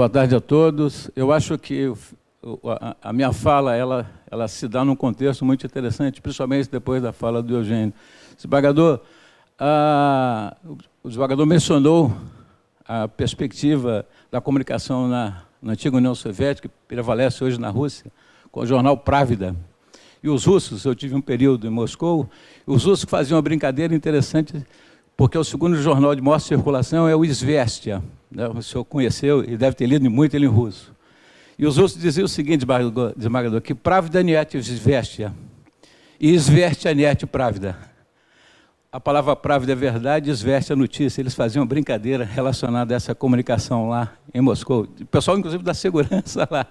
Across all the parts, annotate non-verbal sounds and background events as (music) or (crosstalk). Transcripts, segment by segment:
Boa tarde a todos. Eu acho que a minha fala ela, ela se dá num contexto muito interessante, principalmente depois da fala do Eugênio. O desembargador, o desembargador mencionou a perspectiva da comunicação na, na antiga União Soviética, que prevalece hoje na Rússia, com o jornal Právida. E os russos, eu tive um período em Moscou, os russos faziam uma brincadeira interessante, porque o segundo jornal de maior circulação é o Izvestia, né, o senhor conheceu e deve ter lido muito ele em é russo. E os russos diziam o seguinte, Desmagador, que Pravda Niete Zvestia e Zvestia Niete Pravda. A palavra Pravda é verdade, Zvestia é notícia. Eles faziam brincadeira relacionada a essa comunicação lá em Moscou. O pessoal, inclusive, da segurança lá,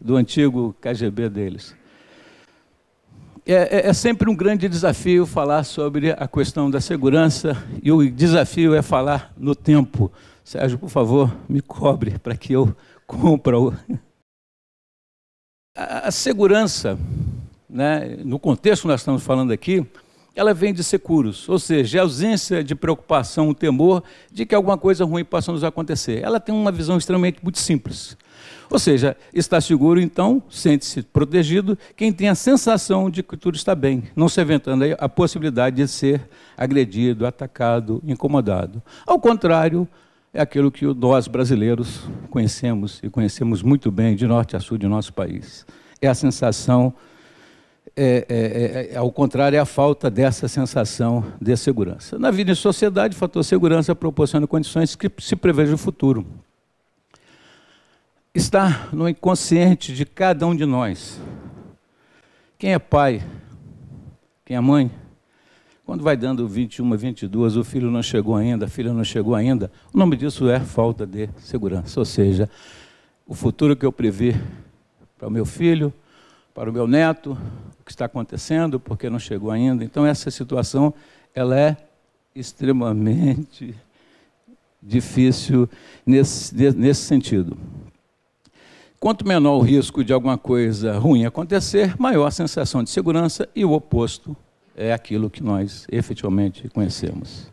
do antigo KGB deles. É, é, é, sempre um grande desafio falar sobre a questão da segurança e o desafio é falar no tempo, Sérgio, por favor, me cobre para que eu compre. O... A segurança, né, no contexto que nós estamos falando aqui, ela vem de seguros, ou seja, a é ausência de preocupação, o temor de que alguma coisa ruim possa nos acontecer. Ela tem uma visão extremamente muito simples. Ou seja, está seguro, então, sente-se protegido quem tem a sensação de que tudo está bem, não se aventando a possibilidade de ser agredido, atacado, incomodado. Ao contrário, é aquilo que nós brasileiros conhecemos e conhecemos muito bem de norte a sul de nosso país. É a sensação, é, é, é, é ao contrário, é a falta dessa sensação de segurança. Na vida em sociedade, o fator segurança proporciona condições que se prevejam o futuro. Está no inconsciente de cada um de nós. Quem é pai? Quem é mãe? Quando vai dando 21, 22, o filho não chegou ainda, a filha não chegou ainda, o nome disso é falta de segurança. Ou seja, o futuro que eu previ para o meu filho, para o meu neto, o que está acontecendo, porque não chegou ainda. Então, essa situação ela é extremamente difícil nesse, nesse sentido. Quanto menor o risco de alguma coisa ruim acontecer, maior a sensação de segurança e o oposto é aquilo que nós efetivamente conhecemos.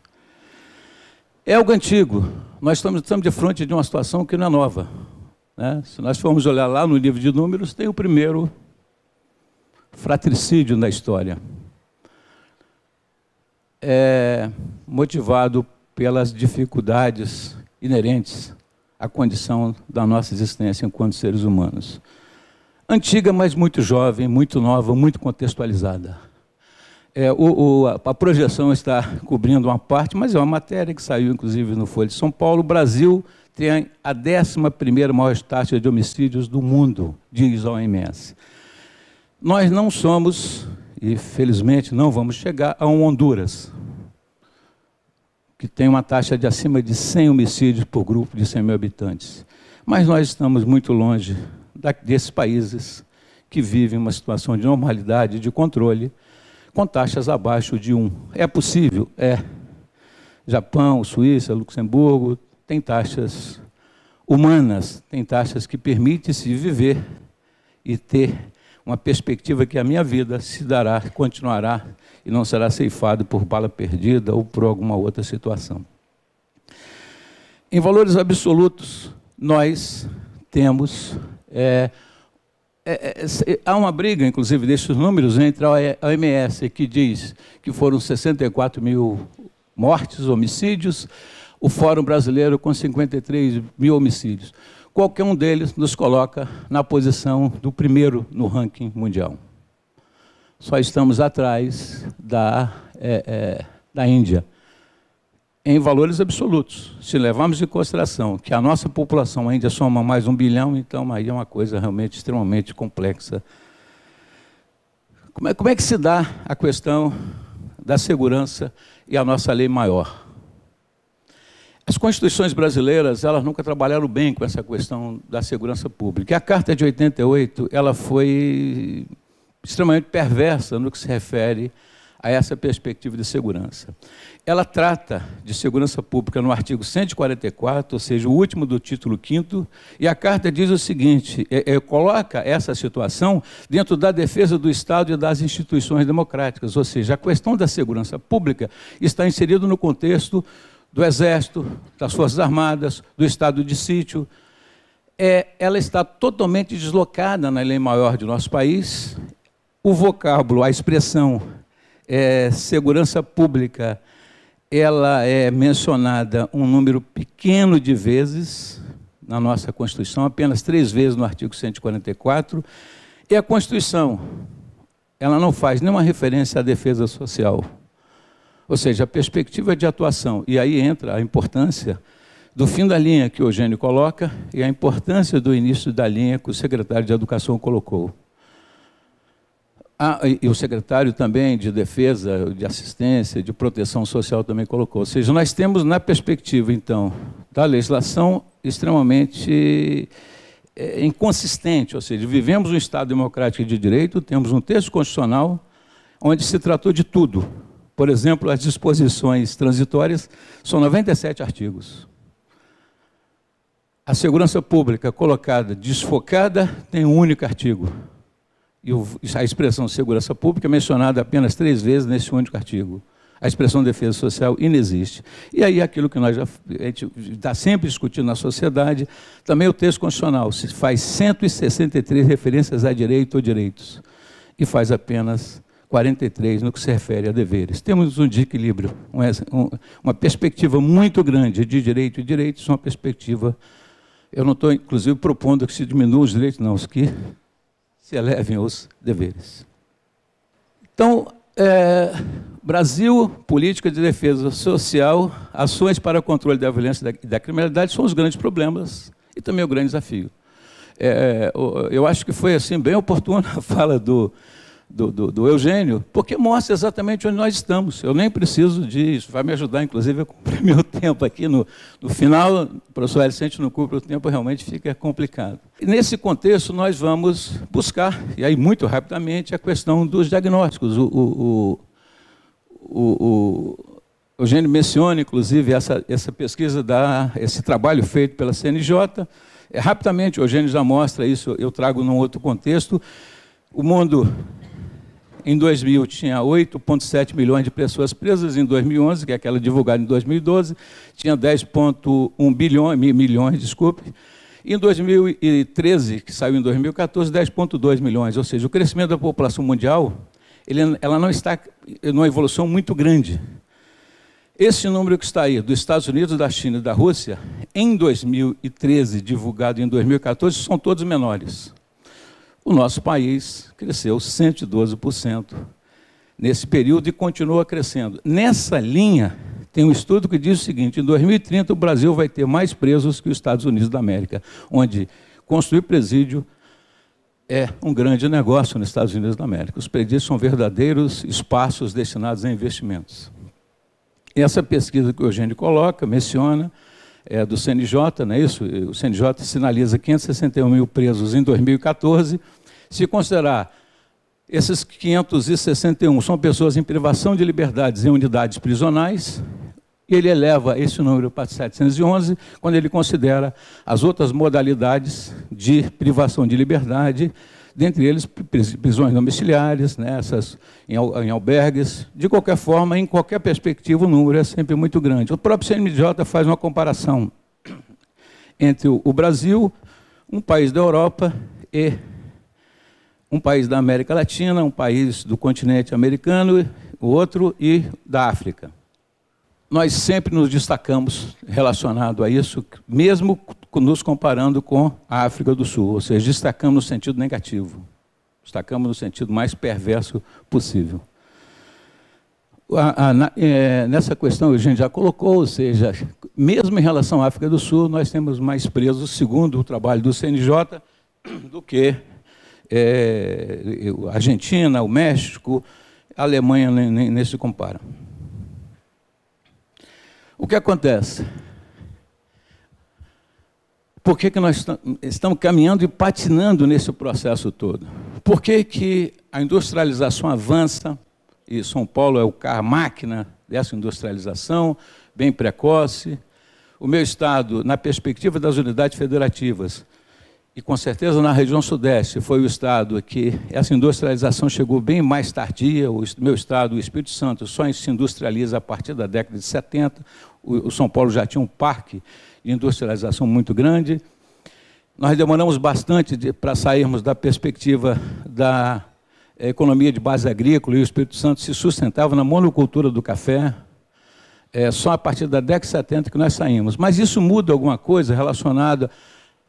É algo antigo. Nós estamos, estamos de frente de uma situação que não é nova. Né? Se nós formos olhar lá no livro de números, tem o primeiro fratricídio na história. É motivado pelas dificuldades inerentes à condição da nossa existência enquanto seres humanos. Antiga, mas muito jovem, muito nova, muito contextualizada. É, o, o, a, projeção está cobrindo uma parte, mas é uma matéria que saiu, inclusive, no Folha de São Paulo. O Brasil tem a 11ª maior taxa de homicídios do mundo, diz a OMS. Nós não somos, e felizmente não vamos chegar, a um Honduras, que tem uma taxa de acima de 100 homicídios por grupo de 100 mil habitantes. Mas nós estamos muito longe da, desses países que vivem uma situação de normalidade, de controle, com taxas abaixo de 1. É possível? É. Japão, Suíça, Luxemburgo, tem taxas humanas, tem taxas que permitem-se viver e ter uma perspectiva que a minha vida se dará, continuará e não será ceifada por bala perdida ou por alguma outra situação. Em valores absolutos, nós temos é, é, é, é há uma briga, inclusive, desses números entre a OMS, que diz que foram 64 mil mortes, homicídios, o Fórum Brasileiro com 53 mil homicídios. Qualquer um deles nos coloca na posição do primeiro no ranking mundial. Só estamos atrás da, é, é da Índia em valores absolutos. Se levarmos em consideração que a nossa população ainda soma mais um bilhão, então aí é uma coisa realmente extremamente complexa. Como é, como é que se dá a questão da segurança e a nossa lei maior? As constituições brasileiras, elas nunca trabalharam bem com essa questão da segurança pública. E a Carta de 88, ela foi extremamente perversa no que se refere a essa perspectiva de segurança. Ela trata de segurança pública no artigo 144, ou seja, o último do título 5, e a carta diz o seguinte: é, é, coloca essa situação dentro da defesa do Estado e das instituições democráticas, ou seja, a questão da segurança pública está inserida no contexto do Exército, das Forças Armadas, do Estado de sítio. É, ela está totalmente deslocada na lei maior de nosso país. O vocábulo, a expressão é, segurança pública ela é mencionada um número pequeno de vezes na nossa Constituição, apenas três vezes no artigo 144, e a Constituição, ela não faz nenhuma referência à defesa social. Ou seja, a perspectiva de atuação, e aí entra a importância do fim da linha que o Eugênio coloca e a importância do início da linha que o secretário de Educação colocou. Ah, e o secretário também de Defesa, de Assistência, de Proteção Social também colocou. Ou seja, nós temos na perspectiva, então, da legislação extremamente é, inconsistente. Ou seja, vivemos um Estado democrático de direito, temos um texto constitucional onde se tratou de tudo. Por exemplo, as disposições transitórias são 97 artigos. A segurança pública colocada, desfocada, tem um único artigo e a expressão segurança pública é mencionada apenas três vezes nesse único artigo. A expressão defesa social inexiste. E aí aquilo que nós já, está sempre discutindo na sociedade, também o texto constitucional faz 163 referências a direito ou direitos e faz apenas 43 no que se refere a deveres. Temos um desequilíbrio, uma perspectiva muito grande de direito e direitos, uma perspectiva eu não estou, inclusive, propondo que se diminua os direitos, não, os que se elevem os deveres. Então, é, Brasil, política de defesa social, ações para o controle da violência e da, criminalidade são os grandes problemas e também o grande desafio. É, eu acho que foi assim bem oportuna a fala do do, do, do, Eugênio, porque mostra exatamente onde nós estamos. Eu nem preciso disso, vai me ajudar, inclusive, a cumprir (laughs) meu tempo aqui no, no final. O professor Alicente não cumpre o tempo, realmente fica complicado. E nesse contexto, nós vamos buscar, e aí muito rapidamente, a questão dos diagnósticos. O, o, o, o Eugênio menciona, inclusive, essa, essa pesquisa, da, esse trabalho feito pela CNJ. É, rapidamente, o Eugênio já mostra isso, eu trago num outro contexto. O mundo em 2000 tinha 8,7 milhões de pessoas presas, em 2011, que é aquela divulgada em 2012, tinha 10,1 bilhões, milhões, desculpe. Em 2013, que saiu em 2014, 10,2 milhões, ou seja, o crescimento da população mundial, ele, ela não está numa evolução muito grande. Esse número que está aí, dos Estados Unidos, da China e da Rússia, em 2013, divulgado em 2014, são todos menores. O nosso país cresceu 112% nesse período e continua crescendo. Nessa linha, tem um estudo que diz o seguinte: em 2030 o Brasil vai ter mais presos que os Estados Unidos da América, onde construir presídio é um grande negócio nos Estados Unidos da América. Os presídios são verdadeiros espaços destinados a investimentos. Essa pesquisa que o Eugênio coloca, menciona, é do CNJ, não é isso? O CNJ sinaliza 561 mil presos em 2014 se considerar esses 561 são pessoas em privação de liberdades em unidades prisionais, ele eleva esse número para 711 quando ele considera as outras modalidades de privação de liberdade, dentre eles prisões domiciliares, nessas né, em, albergues. De qualquer forma, em qualquer perspectiva, o número é sempre muito grande. O próprio CNMJ faz uma comparação entre o Brasil, um país da Europa e um país da América Latina, um país do continente americano, o outro e da África. Nós sempre nos destacamos relacionado a isso, mesmo nos comparando com a África do Sul, ou seja, destacamos no sentido negativo, destacamos no sentido mais perverso possível. A, a, na, é, nessa questão a gente já colocou, ou seja, mesmo em relação à África do Sul, nós temos mais presos, segundo o trabalho do CNJ, do que é, a Argentina, o México, a Alemanha nem, nem se compara. O que acontece? Por que, que nós estamos caminhando e patinando nesse processo todo? Por que, que a industrialização avança, e São Paulo é o carro máquina dessa industrialização, bem precoce. O meu estado, na perspectiva das unidades federativas, e com certeza na região sudeste foi o estado que essa industrialização chegou bem mais tardia. O meu estado, o Espírito Santo, só se industrializa a partir da década de 70. O, São Paulo já tinha um parque de industrialização muito grande. Nós demoramos bastante de, para sairmos da perspectiva da eh, economia de base agrícola e o Espírito Santo se sustentava na monocultura do café. É só a partir da década de 70 que nós saímos. Mas isso muda alguma coisa relacionada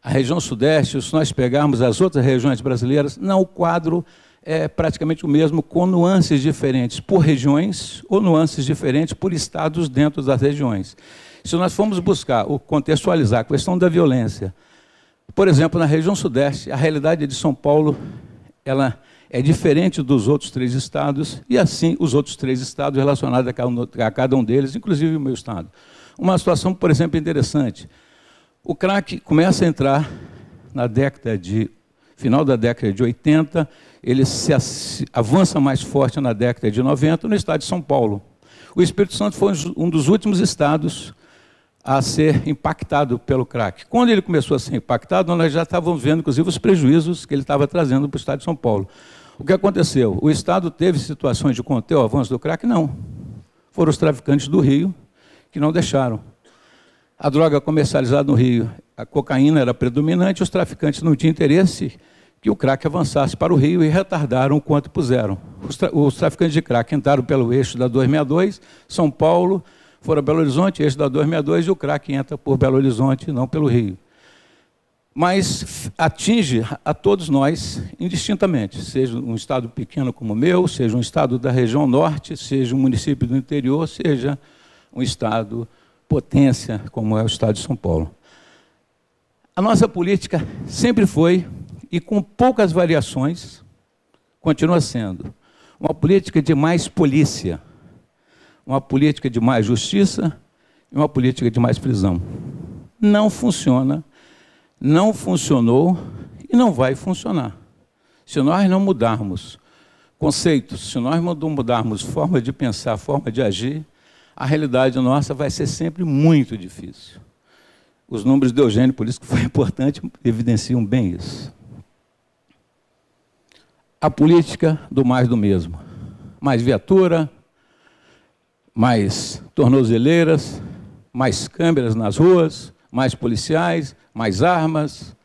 a região sudeste, se nós pegarmos as outras regiões brasileiras, não, o quadro é praticamente o mesmo, com nuances diferentes por regiões ou nuances diferentes por estados dentro das regiões. Se nós formos buscar o contextualizar a questão da violência, por exemplo, na região sudeste, a realidade de São Paulo ela é diferente dos outros três estados e assim os outros três estados relacionados a cada um deles, inclusive o meu estado. Uma situação, por exemplo, interessante. O crack começa a entrar na década de final da década de 80, ele se avança mais forte na década de 90 no estado de São Paulo. O Espírito Santo foi um dos últimos estados a ser impactado pelo crack. Quando ele começou a ser impactado, nós já estávamos vendo, inclusive, os prejuízos que ele estava trazendo para o estado de São Paulo. O que aconteceu? O estado teve situações de conter o avanço do crack? Não. Foram os traficantes do Rio que não deixaram. A droga comercializada no Rio, a cocaína era predominante, os traficantes não tinham interesse que o crack avançasse para o Rio e retardaram o quanto puseram. Os, tra os traficantes de crack entraram pelo eixo da 262, São Paulo, foram a Belo Horizonte, eixo da 262, e o crack entra por Belo Horizonte, não pelo Rio. Mas atinge a todos nós indistintamente, seja um estado pequeno como o meu, seja um estado da região norte, seja um município do interior, seja um estado potência como é o Estado de São Paulo. A nossa política sempre foi, e com poucas variações, continua sendo, uma política de mais polícia, uma política de mais justiça e uma política de mais prisão. Não funciona, não funcionou e não vai funcionar. Se nós não mudarmos conceitos, se nós não mudarmos forma de pensar, forma de agir, a realidade nossa vai ser sempre muito difícil. Os números de Eugênio, por isso que foi (laughs) importante, evidenciam bem isso. A política do mais do mesmo. Mais viatura, mais tornozeleiras, mais câmeras nas ruas, mais policiais, mais armas,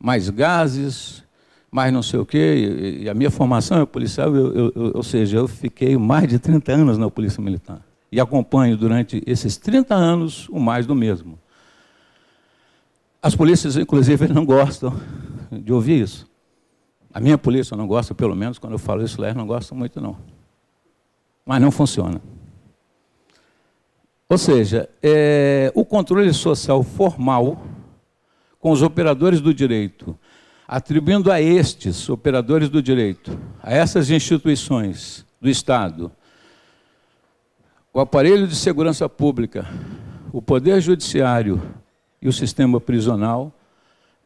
mais gases, mais não sei o quê. E a minha formação é policial, eu, eu, eu, ou seja, eu fiquei mais de 30 anos na Polícia Militar e acompanho durante esses 30 anos o mais do mesmo. As polícias, inclusive, não gostam de ouvir isso. A minha polícia não gosta, pelo menos quando eu falo isso lá, não gosta muito, não. Mas não funciona. Ou seja, é, o controle social formal com os operadores do direito, atribuindo a estes operadores do direito, a essas instituições do Estado, o aparelho de segurança pública, o poder judiciário e o sistema prisional,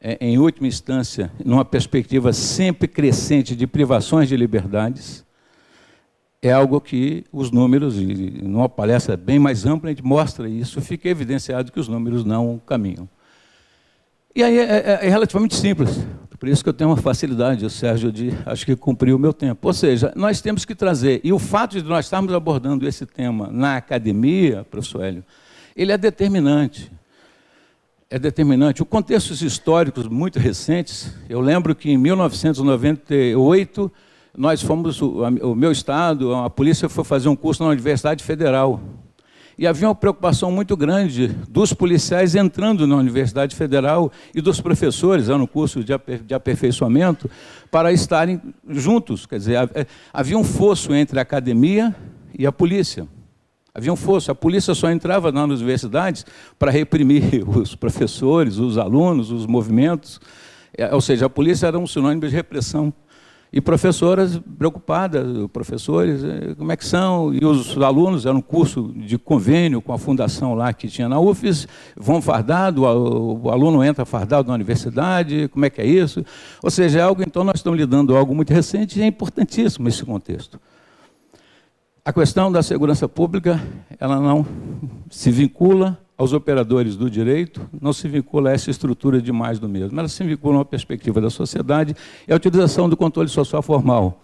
é, em última instância, numa perspectiva sempre crescente de privações de liberdades, é algo que os números, e numa palestra bem mais ampla, a gente mostra isso, fica evidenciado que os números não caminham. E aí é, é, é relativamente simples. Por isso que eu tenho uma facilidade, Sérgio, de acho que cumpriu o meu tempo. Ou seja, nós temos que trazer, e o fato de nós estarmos abordando esse tema na academia, professor Hélio, ele é determinante. É determinante. O contextos históricos muito recentes, eu lembro que em 1998, nós fomos, o meu estado, a polícia foi fazer um curso na Universidade Federal, e havia uma preocupação muito grande dos policiais entrando na Universidade Federal e dos professores, no curso de, aperfeiçoamento, para estarem juntos. Quer dizer, eh, havia um fosso entre a academia e a polícia. Havia um fosso. A polícia só entrava nas universidades para reprimir (laughs) os professores, os alunos, os movimentos. Eh, ou seja, a polícia era um sinônimo de repressão e professoras preocupadas, professores, eh, como é que são? E os alunos, era um curso de convênio com a fundação lá que tinha na UFES, vão fardado, o aluno entra fardado na universidade, como é que é isso? Ou seja, é algo, então, nós estamos lidando com algo muito recente e é importantíssimo esse contexto. A questão da segurança pública, ela não se vincula aos operadores do direito, não se vincula a essa estrutura de mais do mesmo. Ela se vincula a uma perspectiva da sociedade e a utilização do controle social formal.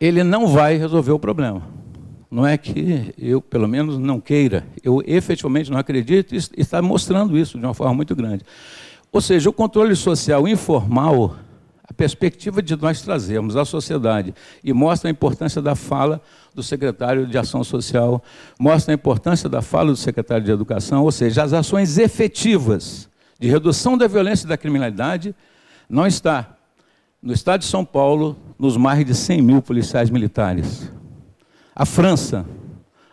Ele não vai resolver o problema. Não é que eu, pelo menos, não queira. Eu efetivamente não acredito e está mostrando isso de uma forma muito grande. Ou seja, o controle social informal, a perspectiva de nós trazermos à sociedade e mostra a importância da fala do secretário de Ação Social, mostra a importância da fala do secretário de Educação, ou seja, as ações efetivas de redução da violência e da criminalidade não está no estado de São Paulo, nos mais de 100 mil policiais militares. A França,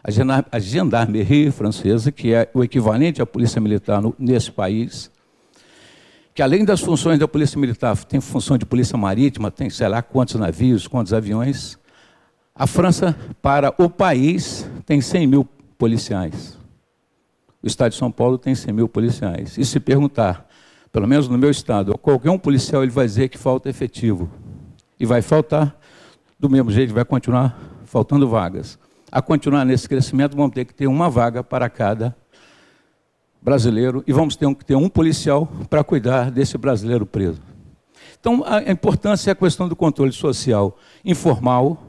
a gendarmerie francesa, que é o equivalente à polícia militar no, nesse país, que além das funções da polícia militar, tem função de polícia marítima, tem sei lá quantos navios, quantos aviões, a França, para o país, tem 100 mil policiais. O estado de São Paulo tem 100 mil policiais. E se perguntar, pelo menos no meu estado, a qualquer um policial ele vai dizer que falta efetivo. E vai faltar, do mesmo jeito, vai continuar faltando vagas. A continuar nesse crescimento, vamos ter que ter uma vaga para cada brasileiro e vamos ter que ter um policial para cuidar desse brasileiro preso. Então, a importância é a questão do controle social informal,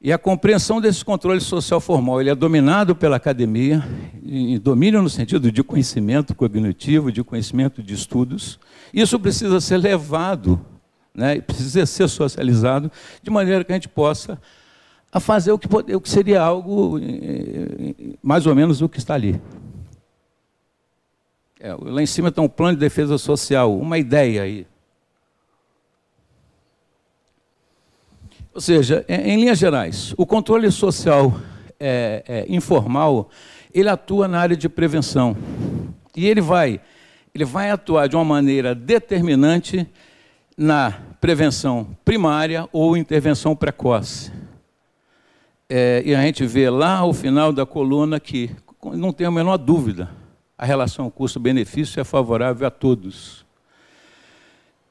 e a compreensão desse controle social formal, ele é dominado pela academia, em domínio no sentido de conhecimento cognitivo, de conhecimento de estudos. Isso precisa ser levado, né, precisa ser socializado, de maneira que a gente possa a fazer o que, pode, o que seria algo eh, mais ou menos o que está ali. É, lá em cima está um plano de defesa social, uma ideia aí. Ou seja, em, em linhas gerais, o controle social é, é, informal ele atua na área de prevenção e ele vai ele vai atuar de uma maneira determinante na prevenção primária ou intervenção precoce. É, e a gente vê lá no final da coluna que não tem a menor dúvida a relação custo-benefício é favorável a todos.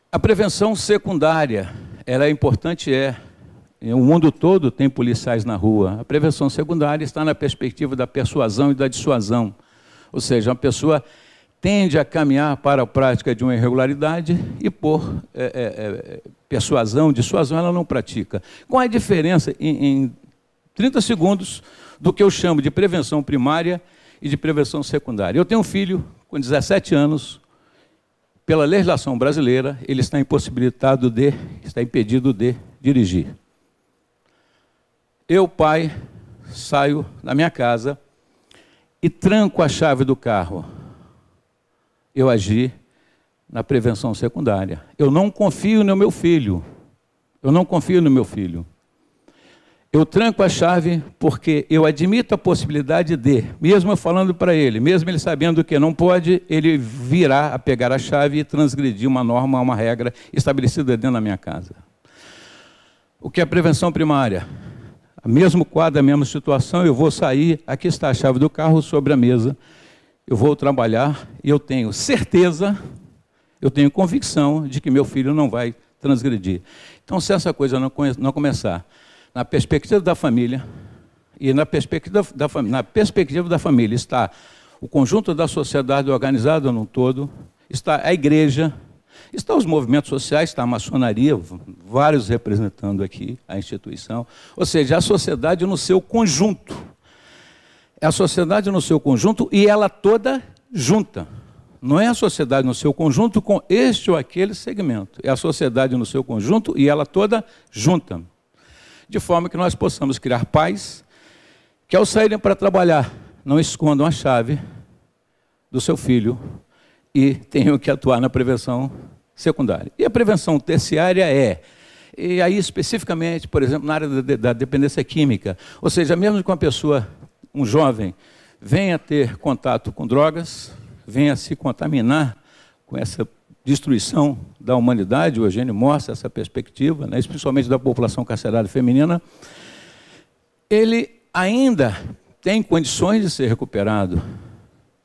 A prevenção secundária, ela é importante, é, é, o mundo todo tem policiais na rua. A prevenção secundária está na perspectiva da persuasão e da dissuasão. Ou seja, a pessoa tende a caminhar para a prática de uma irregularidade e por é, é, é persuasão, dissuasão, ela não pratica. Qual é a diferença em, em 30 segundos do que eu chamo de prevenção primária e de prevenção secundária? Eu tenho um filho com 17 anos, pela legislação brasileira, ele está impossibilitado de, está impedido de dirigir. Eu, pai, saio da minha casa e tranco a chave do carro. Eu agi na prevenção secundária. Eu não confio no meu filho. Eu não confio no meu filho. Eu tranco a chave porque eu admito a possibilidade de, mesmo eu falando para ele, mesmo ele sabendo que não pode, ele virá a pegar a chave e transgredir uma norma, uma regra estabelecida dentro da minha casa. O que é prevenção primária? mesmo quadro, a mesma situação, eu vou sair, aqui está a chave do carro sobre a mesa, eu vou trabalhar e eu tenho certeza, eu tenho convicção de que meu filho não vai transgredir. Então, se essa coisa não, não começar na perspectiva da família, e na perspectiva da, na perspectiva da família está o conjunto da sociedade organizada num todo, está a igreja, Estão os movimentos sociais, está a maçonaria, vários representando aqui a instituição. Ou seja, a sociedade no seu conjunto. É a sociedade no seu conjunto e ela toda junta. Não é a sociedade no seu conjunto com este ou aquele segmento. É a sociedade no seu conjunto e ela toda junta. De forma que nós possamos criar paz, que ao saírem para trabalhar, não escondam a chave do seu filho e tenham que atuar na prevenção secundária. E a prevenção terciária é e aí especificamente, por exemplo, na área da, dependência química, ou seja, mesmo que uma pessoa, um jovem, venha ter contato com drogas, venha se contaminar com essa destruição da humanidade, o Eugênio mostra essa perspectiva, né, da população carcerária feminina, ele ainda tem condições de ser recuperado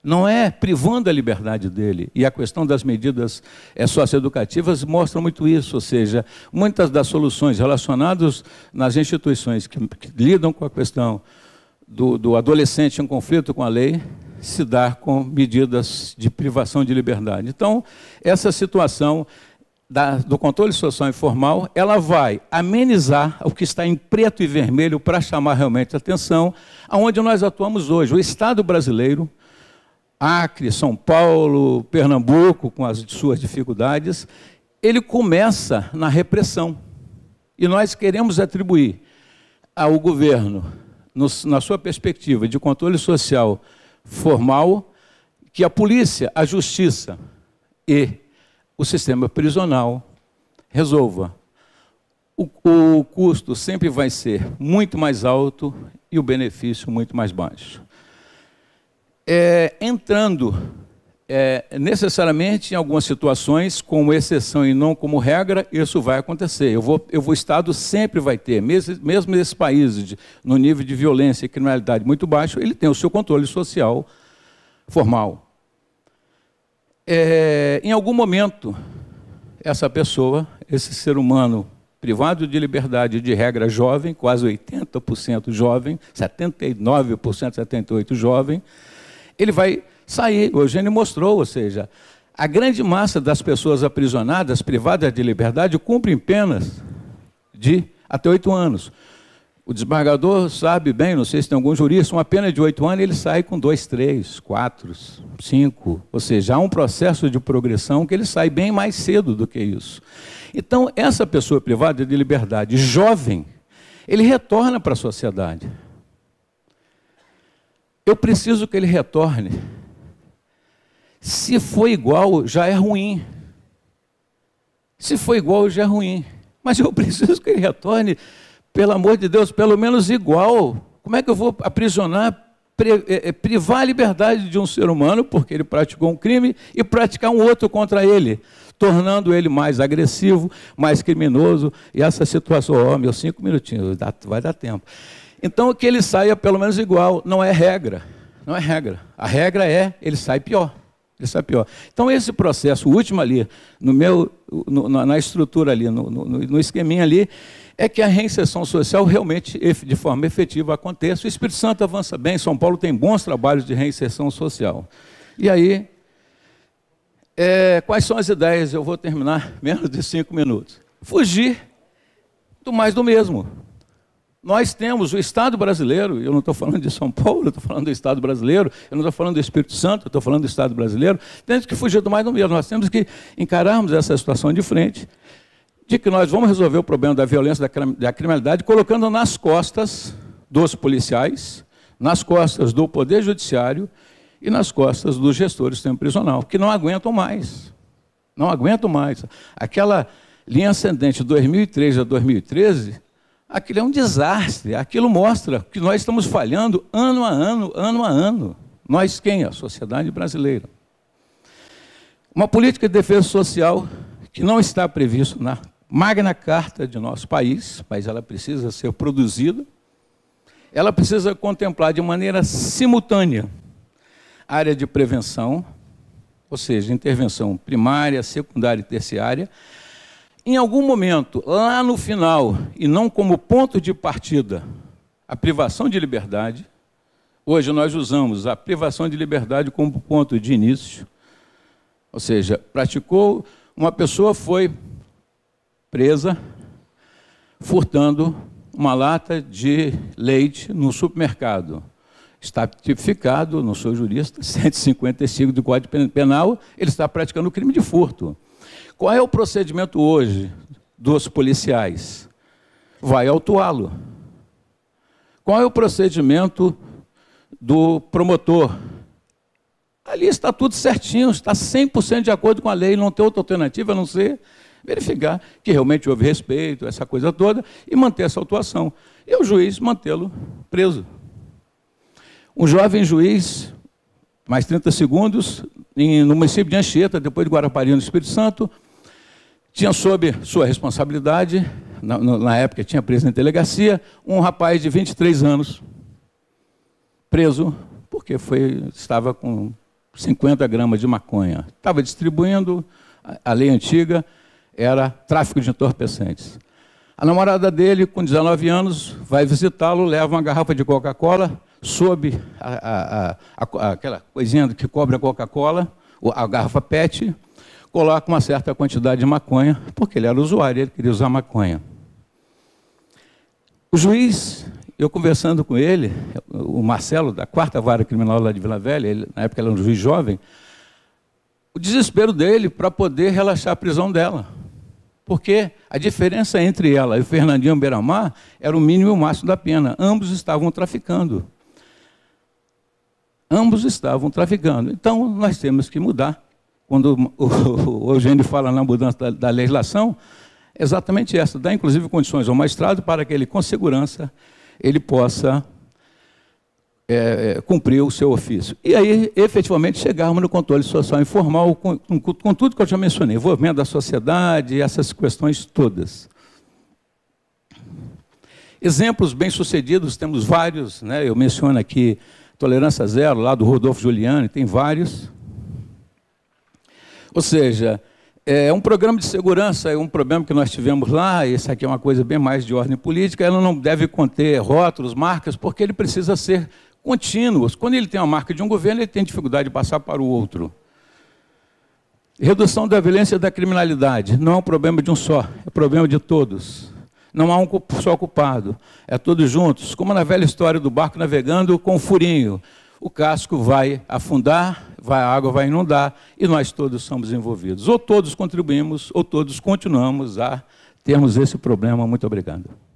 não é privando a liberdade dele. E a questão das medidas eh, socioeducativas mostra muito isso, ou seja, muitas das soluções relacionadas nas instituições que, que lidam com a questão do, do adolescente em conflito com a lei se dar com medidas de privação de liberdade. Então, essa situação da, do controle social informal, ela vai amenizar o que está em preto e vermelho para chamar realmente atenção, aonde nós atuamos hoje. O Estado brasileiro Acre, São Paulo, Pernambuco, com as suas dificuldades, ele começa na repressão. E nós queremos atribuir ao governo, no, na sua perspectiva de controle social formal, que a polícia, a justiça e o sistema prisional resolva. O, o custo sempre vai ser muito mais alto e o benefício muito mais baixo é, entrando é, necessariamente em algumas situações, como exceção e não como regra, isso vai acontecer. Eu vou, eu vou, o Estado sempre vai ter, mesmo, mesmo esses países de, no nível de violência e criminalidade muito baixo, ele tem o seu controle social formal. É, em algum momento, essa pessoa, esse ser humano privado de liberdade de regra jovem, quase 80% jovem, 79%, 78% jovem, ele vai sair. O Eugênio mostrou, ou seja, a grande massa das pessoas aprisionadas, privadas de liberdade, cumprem penas de até oito anos. O desembargador sabe bem, não sei se tem algum jurista, uma pena de oito anos ele sai com dois, três, quatro, cinco. Ou seja, há um processo de progressão que ele sai bem mais cedo do que isso. Então, essa pessoa privada de liberdade, jovem, ele retorna para a sociedade eu preciso que ele retorne. Se for igual, já é ruim. Se for igual, já é ruim. Mas eu (laughs) preciso que ele retorne, pelo amor de Deus, pelo menos igual. Como é que eu vou aprisionar, eh, eh, privar a liberdade de um ser humano, porque ele praticou um crime, e praticar um outro contra ele, tornando ele mais agressivo, mais criminoso? E essa situação, ó, oh, meus cinco minutinhos, vai dar tempo. Então que ele saia é pelo menos igual, não é regra. Não é regra. A regra é ele sai pior. Ele sai pior. Então esse processo, o último ali, no meu, no, na estrutura ali, no, no, no esqueminha ali, é que a reinserção social realmente, de forma efetiva, aconteça. O Espírito Santo avança bem, São Paulo tem bons trabalhos de reinserção social. E aí, é, quais são as ideias? Eu vou terminar (laughs) menos de cinco minutos. Fugir do mais do mesmo. Nós temos o Estado brasileiro, eu não estou falando de São Paulo, eu estou falando do Estado brasileiro, eu não estou falando do Espírito Santo, eu estou falando do Estado brasileiro. Temos que fugir do mais do mesmo. Nós temos que encararmos essa situação de frente, de que nós vamos resolver o problema da violência, da criminalidade, colocando nas costas dos policiais, nas costas do Poder Judiciário e nas costas dos gestores do sistema prisional, que não aguentam mais. Não aguentam mais. Aquela linha ascendente de 2003 a 2013 aquilo é um desastre. Aquilo mostra que nós estamos falhando ano a ano, ano a ano. Nós quem? A sociedade brasileira. Uma política de defesa social que não está previsto na Magna Carta de nosso país, mas ela precisa ser produzida. Ela precisa contemplar de maneira simultânea a área de prevenção, ou seja, intervenção primária, secundária e terciária, em algum momento, lá no final, e não como ponto de partida, a privação de liberdade, hoje nós usamos a privação de liberdade como ponto de início, ou seja, praticou, uma pessoa foi presa furtando uma lata de leite no supermercado. Está tipificado, não sou jurista, 155 (laughs) do Código Penal, ele está praticando o crime de furto. Qual é o procedimento hoje dos policiais? Vai autuá-lo. Qual é o procedimento do promotor? Ali está tudo certinho, está 100% de acordo com a lei, não tem outra alternativa a não ser verificar que realmente houve respeito, essa coisa toda, e manter essa autuação. E o juiz mantê-lo preso. Um jovem juiz mais 30 segundos, em, no município de Anchieta, depois de Guarapari, no Espírito Santo, tinha sob sua responsabilidade, na, na época tinha preso na delegacia, um rapaz de 23 anos, preso, porque foi, estava com 50 gramas de maconha. Estava distribuindo, a lei antiga era tráfico de entorpecentes. A namorada dele, com 19 anos, vai visitá-lo, leva uma garrafa de Coca-Cola, sob a, a, a, aquela coisinha que cobre a Coca-Cola, a garrafa PET, coloca uma certa quantidade de maconha, porque ele era usuário, ele queria usar maconha. O juiz, eu conversando com ele, o Marcelo, da quarta vara criminal lá de Vila Velha, ele, na época ele era um juiz jovem, o desespero dele para poder relaxar a prisão dela. Porque a diferença entre ela e o Fernandinho Beiramar era o mínimo e o máximo da pena. Ambos estavam traficando. Ambos estavam traficando. Então, nós temos que mudar. Quando o (laughs) Eugênio fala na mudança da legislação, exatamente essa. Dá, inclusive, condições ao magistrado para que ele, com segurança, ele possa é, é, cumprir o seu ofício. E aí, efetivamente, chegarmos no controle social informal, com, com, com tudo que eu já mencionei, envolvimento da sociedade, essas questões todas. Exemplos bem-sucedidos, temos vários, né? eu menciono aqui Tolerância Zero, lá do Rodolfo Giuliani, tem vários. Ou seja, é um programa de segurança, é um problema que nós tivemos lá, esse aqui é uma coisa bem mais de ordem política, ela não deve conter rótulos, marcas, porque ele precisa ser contínuo. Quando ele tem a marca de um governo, ele tem dificuldade de passar para o outro. Redução da violência e da criminalidade não é um problema de um só, é problema de todos. Não há um só culpado, é todos juntos, como na velha história do barco navegando com o furinho. O casco vai afundar, vai, a água vai inundar e nós todos somos envolvidos. Ou todos contribuímos, ou todos continuamos a termos esse problema. Muito obrigado.